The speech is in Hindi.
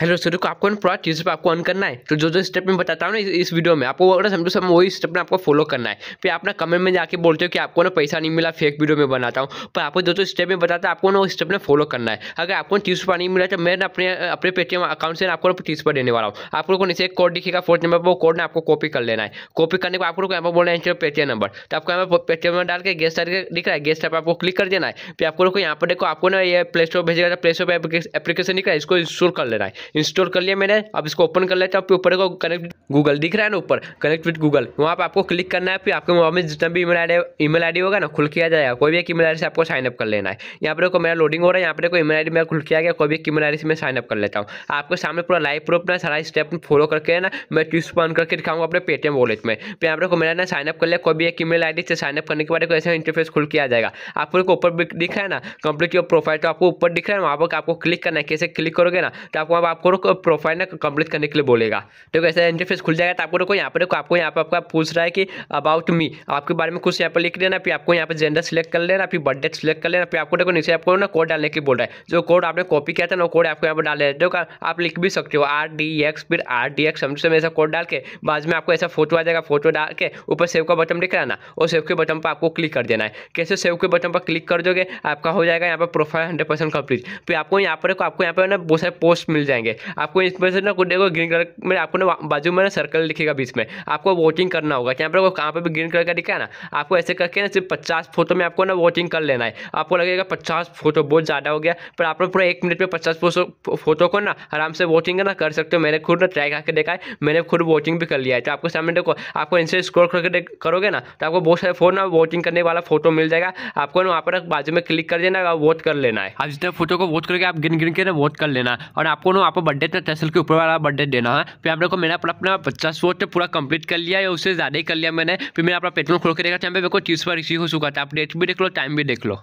हेलो सर को आपको पूरा ट्यूज पर आपको ऑन करना है तो जो जो स्टेप मैं बताता हूँ ना इस वीडियो में आपको ना समझो सब वही स्टेप में आपको फॉलो करना है फिर आप ना कमेंट में जाके बोलते हो कि आपको ना पैसा नहीं मिला फेक वीडियो में बनाता हूँ पर आपको जो जो स्टेप में बताता है आपको ना वो स्टेप ने फॉलो करना है अगर आपको ट्यूज पर नहीं मिला तो मैं ना अपने अपने पेटीएम अकाउंट से ना आपको ट्यूज पर देने वाला हूँ आप लोगों को नीचे एक कोड दिखेगा फोर्थ नंबर पर वो कोड ना आपको कॉपी कर लेना है कॉपी करने को आप लोग को यहाँ पर बोलना है पेटीएम नंबर तो आपको यहाँ पर पेटीएम नंबर डाल के गेस्ट दिख रहा है गेस्ट आपको क्लिक कर देना है फिर आपको लोग यहाँ पर देखो आपको ना ये प्ले स्टोर भेजेगा प्ले स्टोर पर एप्लीकेशन दिख रहा है इसको इंस्टॉल कर लेना है इंस्टॉल कर लिया मैंने अब इसको ओपन कर लेते हैं ऊपर को कनेक्ट गूगल दिख रहा है ना ऊपर कनेक्ट विद गूगल वहाँ पर आपको क्लिक करना है फिर आपके मोबाइल में जितना भी ईमेल आई ईमेल आई होगा ना खुल किया जाएगा कोई भी एक ईमेल आई से आपको साइनअप कर लेना है यहाँ पर देखो मेरा लोडिंग हो रहा है यहाँ पर कोई ईमेल आई मेरा खुल किया गया कोई भी एक ईमेल आई से मैं साइनअप कर लेता हूँ आपके सामने पूरा लाइव प्रूफ ना सारा स्टेप फॉलो करके ना मैं ट्यूस ऑन करके दिखाऊंगा अपने पेटीएम वॉलेट में फिर तो यहाँ पर मेरा ना साइनअप कर लिया कोई भी एक ईमेल आईडी से साइनअप करने के बाद ऐसा इंटरफेस खुल किया जाएगा आपको ऊपर दिख रहा है ना कंप्लीट योर प्रोफाइल तो आपको ऊपर दिख रहा है वहाँ पर आपको क्लिक करना है कैसे क्लिक करोगे ना तो आपको वहाँ आपको प्रोफाइल ना कंप्लीट करने के लिए बोलेगा है ऐसा इंटरफेस खुल जाएगा तो आपको देखो यहाँ पर देखो आपको यहाँ पर आपका पूछ रहा है कि अबाउट मी आपके बारे में कुछ यहाँ पर लिख लेना फिर आपको यहाँ पर जेंडर सिलेक्ट कर लेना फिर बर्थडे सिलेक्ट कर लेना फिर आपको देखो नीचे आपको ना कोड डालने के लिए बोल रहा है जो कोड आपने कॉपी किया था ना कोड आपको यहाँ पर डाल देखो आप लिख भी सकते हो आर डी एक्स फिर आर डी एक्स समझ में ऐसा कोड डाल के बाद में आपको ऐसा फोटो आ जाएगा फोटो डाल के ऊपर सेव का बटन दिख रहा ना और सेव के बटन पर आपको क्लिक कर देना है कैसे सेव के बटन पर क्लिक कर दोगे आपका हो जाएगा यहाँ पर प्रोफाइल हंड्रेड परसेंट कंप्लीट फिर आपको यहाँ पर आपको यहाँ पर ना बहुत सारे पोस्ट मिल जाएंगे जाएंगे आपको इसमें से ना कुंडे को ग्रीन कलर में आपको ना बाजू में ना सर्कल लिखेगा बीच में आपको वोटिंग करना होगा यहाँ पर कहाँ पर भी ग्रीन कलर का दिखा है ना आपको ऐसे करके ना सिर्फ पचास फोटो में आपको ना वोटिंग कर लेना है आपको लगेगा पचास फोटो बहुत ज़्यादा हो गया पर आप लोग पूरा एक मिनट में पचास फोटो को ना आराम से वोटिंग ना कर सकते हो मैंने खुद ना ट्राई करके देखा है मैंने खुद वोटिंग भी कर लिया है तो आपको सामने देखो आपको इनसे स्क्रोल करके करोगे ना तो आपको बहुत सारे फोन ना वोटिंग करने वाला फोटो मिल जाएगा आपको ना वहाँ पर बाजू में क्लिक कर देना वोट कर लेना है आप जितने फोटो को वोट करके आप गिन गिन के ना वोट कर लेना और आपको ना पर बर्थडे था तो तहसील के ऊपर वाला बर्थडे देना है फिर हम लोग को मैंने अपना अपना पचास वोट पूरा कंप्लीट कर लिया या उससे ज़्यादा ही कर लिया मैंने फिर मैंने अपना पेट्रोल खोल के देखा तो यहाँ पे मेरे को तीस पर रिसीव हो चुका था आप डेट भी देख लो टाइम भी देख लो